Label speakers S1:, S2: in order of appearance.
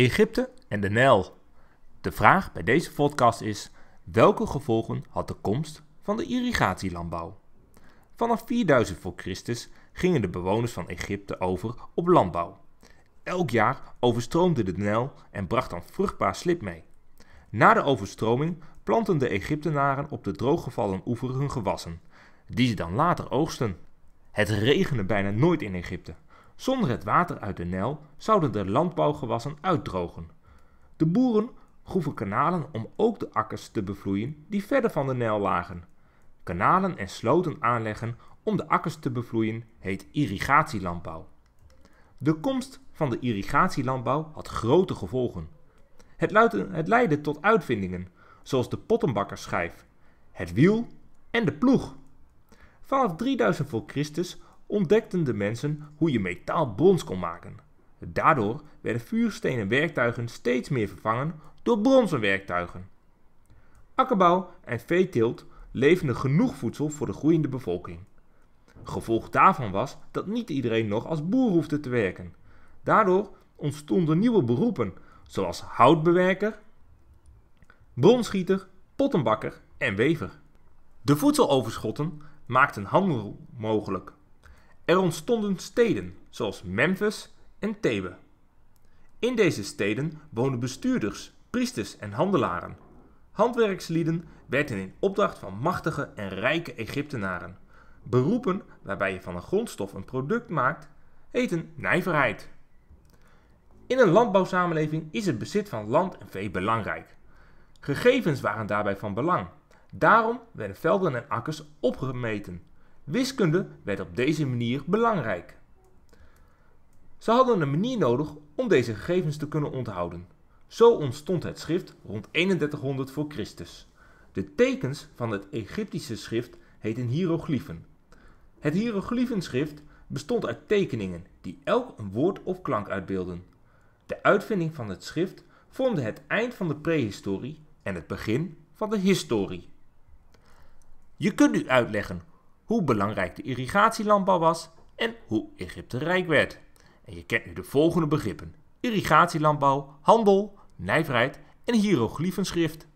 S1: Egypte en de Nijl. De vraag bij deze podcast is: welke gevolgen had de komst van de irrigatielandbouw? Vanaf 4000 voor Christus gingen de bewoners van Egypte over op landbouw. Elk jaar overstroomde de Nijl en bracht dan vruchtbaar slip mee. Na de overstroming planten de Egyptenaren op de drooggevallen oevers hun gewassen, die ze dan later oogsten. Het regende bijna nooit in Egypte. Zonder het water uit de Nijl zouden de landbouwgewassen uitdrogen. De boeren groeven kanalen om ook de akkers te bevloeien die verder van de Nijl lagen. Kanalen en sloten aanleggen om de akkers te bevloeien heet irrigatielandbouw. De komst van de irrigatielandbouw had grote gevolgen. Het, leidde tot uitvindingen zoals de pottenbakkerschijf, het wiel en de ploeg. Vanaf 3000 voor Christus ontdekten de mensen hoe je metaal brons kon maken. Daardoor werden vuurstenen werktuigen steeds meer vervangen door bronzen werktuigen. Akkerbouw en veeteelt leverden genoeg voedsel voor de groeiende bevolking. Gevolg daarvan was dat niet iedereen nog als boer hoefde te werken. Daardoor ontstonden nieuwe beroepen, zoals houtbewerker, bronsschieter, pottenbakker en wever. De voedseloverschotten maakten handel mogelijk, er ontstonden steden zoals Memphis en Thebe. In deze steden woonden bestuurders, priesters en handelaren. Handwerkslieden werden in opdracht van machtige en rijke Egyptenaren. Beroepen waarbij je van een grondstof een product maakt, heten nijverheid. In een landbouwsamenleving is het bezit van land en vee belangrijk. Gegevens waren daarbij van belang. Daarom werden velden en akkers opgemeten Wiskunde werd op deze manier belangrijk. Ze hadden een manier nodig om deze gegevens te kunnen onthouden. Zo ontstond het schrift rond 3100 voor Christus. De tekens van het Egyptische schrift heten hieroglyphen. Het hieroglyphenschrift bestond uit tekeningen die elk een woord of klank uitbeelden. De uitvinding van het schrift vormde het eind van de prehistorie en het begin van de historie. Je kunt nu uitleggen hoe belangrijk de irrigatielandbouw was en hoe Egypte rijk werd. En je kent nu de volgende begrippen: irrigatielandbouw, handel, nijverheid en hiërogliefenschrift.